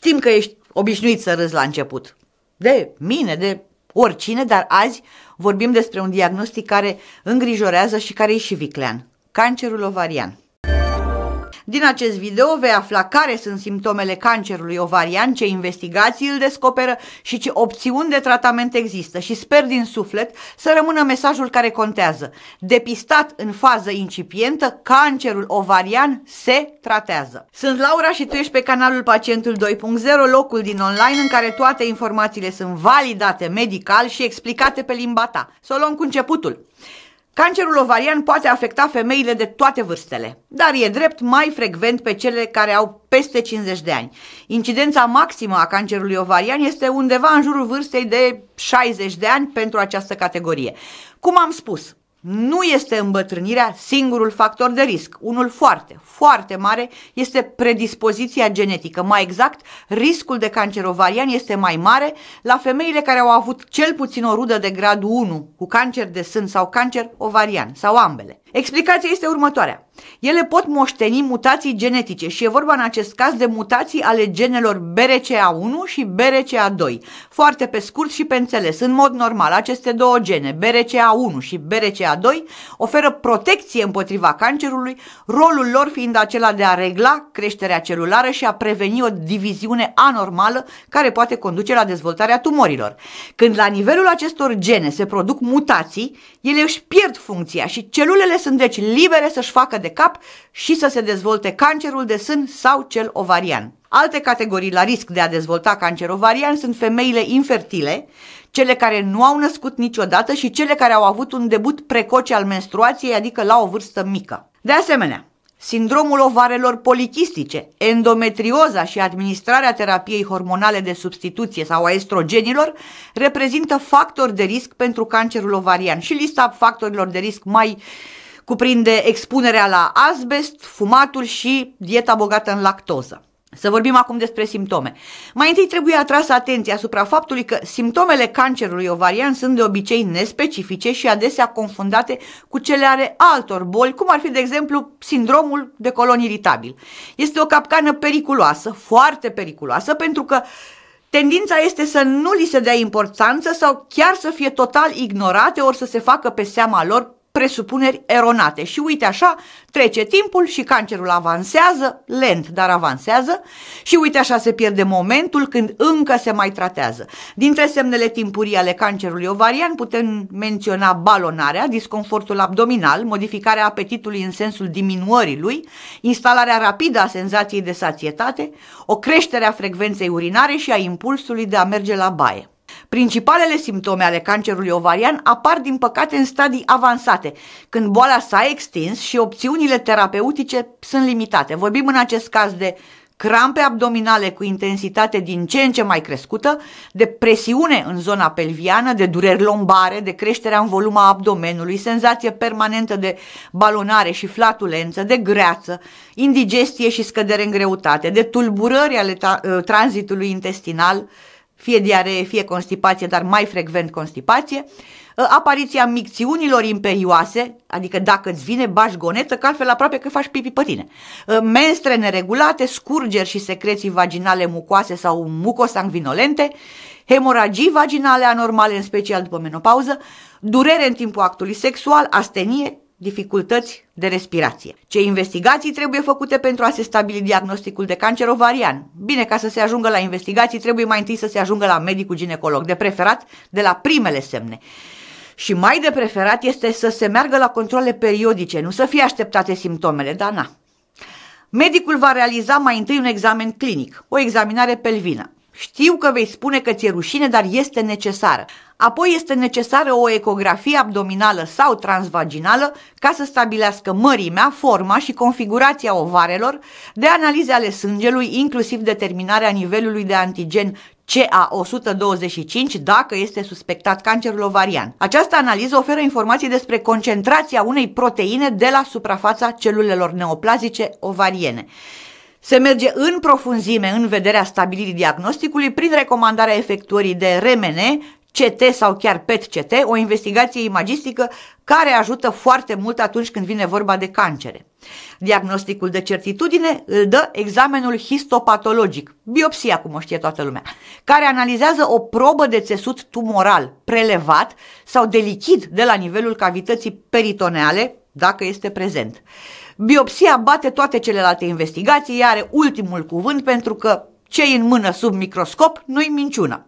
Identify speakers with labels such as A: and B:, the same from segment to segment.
A: Știm că ești obișnuit să râzi la început. De mine, de oricine, dar azi vorbim despre un diagnostic care îngrijorează și care e și viclean. Cancerul ovarian. Din acest video vei afla care sunt simptomele cancerului ovarian, ce investigații îl descoperă și ce opțiuni de tratament există și sper din suflet să rămână mesajul care contează. Depistat în fază incipientă, cancerul ovarian se tratează. Sunt Laura și tu ești pe canalul Pacientul 2.0, locul din online în care toate informațiile sunt validate medical și explicate pe limba ta. Să o luăm cu începutul. Cancerul ovarian poate afecta femeile de toate vârstele, dar e drept mai frecvent pe cele care au peste 50 de ani. Incidența maximă a cancerului ovarian este undeva în jurul vârstei de 60 de ani pentru această categorie. Cum am spus, nu este îmbătrânirea singurul factor de risc. Unul foarte, foarte mare este predispoziția genetică. Mai exact, riscul de cancer ovarian este mai mare la femeile care au avut cel puțin o rudă de gradul 1 cu cancer de sân sau cancer ovarian sau ambele. Explicația este următoarea. Ele pot moșteni mutații genetice și e vorba în acest caz de mutații ale genelor BRCA1 și BRCA2. Foarte pe scurt și pe înțeles, în mod normal, aceste două gene, BRCA1 și BRCA2, oferă protecție împotriva cancerului, rolul lor fiind acela de a regla creșterea celulară și a preveni o diviziune anormală care poate conduce la dezvoltarea tumorilor. Când la nivelul acestor gene se produc mutații, ele își pierd funcția și celulele sunt deci libere să-și facă de cap și să se dezvolte cancerul de sân sau cel ovarian. Alte categorii la risc de a dezvolta cancer ovarian sunt femeile infertile, cele care nu au născut niciodată și cele care au avut un debut precoce al menstruației, adică la o vârstă mică. De asemenea, Sindromul ovarelor polichistice, endometrioza și administrarea terapiei hormonale de substituție sau a estrogenilor reprezintă factori de risc pentru cancerul ovarian și lista factorilor de risc mai uh, cuprinde expunerea la asbest, fumatul și dieta bogată în lactoză. Să vorbim acum despre simptome. Mai întâi trebuie atrasă atenția asupra faptului că simptomele cancerului ovarian sunt de obicei nespecifice și adesea confundate cu cele ale altor boli, cum ar fi, de exemplu, sindromul de colon iritabil. Este o capcană periculoasă, foarte periculoasă, pentru că Tendința este să nu li se dea importanță sau chiar să fie total ignorate ori să se facă pe seama lor presupuneri eronate și uite așa, trece timpul și cancerul avansează, lent, dar avansează și uite așa se pierde momentul când încă se mai tratează. Dintre semnele timpurii ale cancerului ovarian putem menționa balonarea, disconfortul abdominal, modificarea apetitului în sensul diminuării lui, instalarea rapidă a senzației de sațietate, o creștere a frecvenței urinare și a impulsului de a merge la baie. Principalele simptome ale cancerului ovarian apar din păcate în stadii avansate, când boala s-a extins și opțiunile terapeutice sunt limitate. Vorbim în acest caz de crampe abdominale cu intensitate din ce în ce mai crescută, de presiune în zona pelviană, de dureri lombare, de creșterea în volumul a abdomenului, senzație permanentă de balonare și flatulență, de greață, indigestie și scădere în greutate, de tulburări ale ta- ă, tranzitului intestinal, fie diaree, fie constipație, dar mai frecvent constipație, ă, apariția micțiunilor imperioase, adică dacă îți vine, bași gonetă, că altfel aproape că faci pipi pe tine, ă, menstre neregulate, scurgeri și secreții vaginale mucoase sau mucosangvinolente, hemoragii vaginale anormale, în special după menopauză, durere în timpul actului sexual, astenie, dificultăți de respirație. Ce investigații trebuie făcute pentru a se stabili diagnosticul de cancer ovarian? Bine, ca să se ajungă la investigații, trebuie mai întâi să se ajungă la medicul ginecolog, de preferat de la primele semne. Și mai de preferat este să se meargă la controle periodice, nu să fie așteptate simptomele, dar na. Medicul va realiza mai întâi un examen clinic, o examinare pelvină. Știu că vei spune că ți-e rușine, dar este necesară. Apoi este necesară o ecografie abdominală sau transvaginală ca să stabilească mărimea, forma și configurația ovarelor, de analize ale sângelui, inclusiv determinarea nivelului de antigen CA125 dacă este suspectat cancerul ovarian. Această analiză oferă informații despre concentrația unei proteine de la suprafața celulelor neoplazice ovariene. Se merge în profunzime în vederea stabilirii diagnosticului prin recomandarea efectuării de remene, CT sau chiar PET-CT, o investigație imagistică care ajută foarte mult atunci când vine vorba de cancere. Diagnosticul de certitudine îl dă examenul histopatologic, biopsia cum o știe toată lumea, care analizează o probă de țesut tumoral prelevat sau de lichid de la nivelul cavității peritoneale, dacă este prezent. Biopsia bate toate celelalte investigații, are ultimul cuvânt pentru că ce în mână sub microscop nu-i minciună.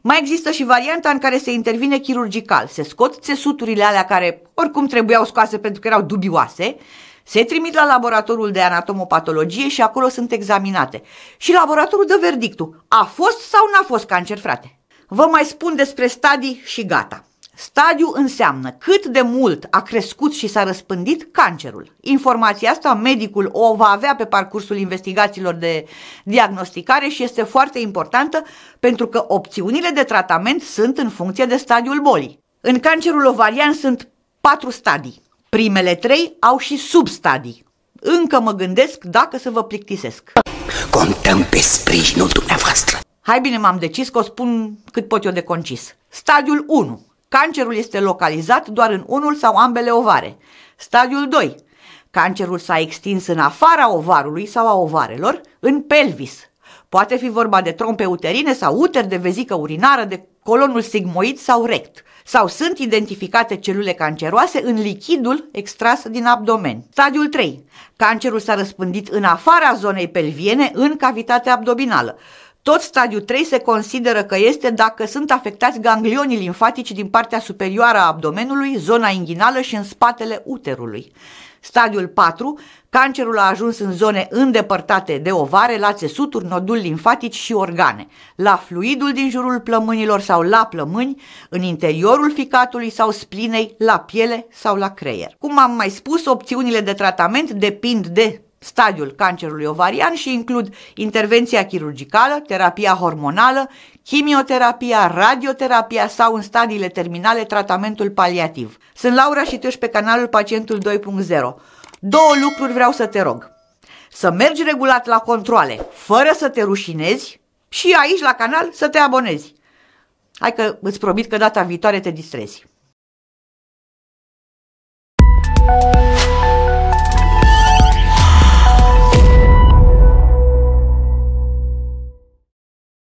A: Mai există și varianta în care se intervine chirurgical, se scot țesuturile alea care oricum trebuiau scoase pentru că erau dubioase, se trimit la laboratorul de anatomopatologie și acolo sunt examinate. Și laboratorul dă verdictul, a fost sau n-a fost cancer, frate? Vă mai spun despre stadii și gata. Stadiu înseamnă cât de mult a crescut și s-a răspândit cancerul. Informația asta medicul o va avea pe parcursul investigațiilor de diagnosticare și este foarte importantă pentru că opțiunile de tratament sunt în funcție de stadiul bolii. În cancerul ovarian sunt patru stadii. Primele trei au și substadii. Încă mă gândesc dacă să vă plictisesc. Contăm pe sprijinul dumneavoastră. Hai bine, m-am decis că o spun cât pot eu de concis. Stadiul 1 Cancerul este localizat doar în unul sau ambele ovare. Stadiul 2. Cancerul s-a extins în afara ovarului sau a ovarelor, în pelvis. Poate fi vorba de trompe uterine sau uter de vezică urinară, de colonul sigmoid sau rect. Sau sunt identificate celule canceroase în lichidul extras din abdomen. Stadiul 3. Cancerul s-a răspândit în afara zonei pelviene, în cavitatea abdominală. Tot stadiul 3 se consideră că este dacă sunt afectați ganglionii limfatici din partea superioară a abdomenului, zona inghinală și în spatele uterului. Stadiul 4, cancerul a ajuns în zone îndepărtate de ovare, la țesuturi, noduli limfatici și organe, la fluidul din jurul plămânilor sau la plămâni, în interiorul ficatului sau splinei, la piele sau la creier. Cum am mai spus, opțiunile de tratament depind de stadiul cancerului ovarian și includ intervenția chirurgicală, terapia hormonală, chimioterapia, radioterapia sau în stadiile terminale tratamentul paliativ. Sunt Laura și tu ești pe canalul Pacientul 2.0. Două lucruri vreau să te rog. Să mergi regulat la controle, fără să te rușinezi și aici la canal să te abonezi. Hai că îți promit că data viitoare te distrezi.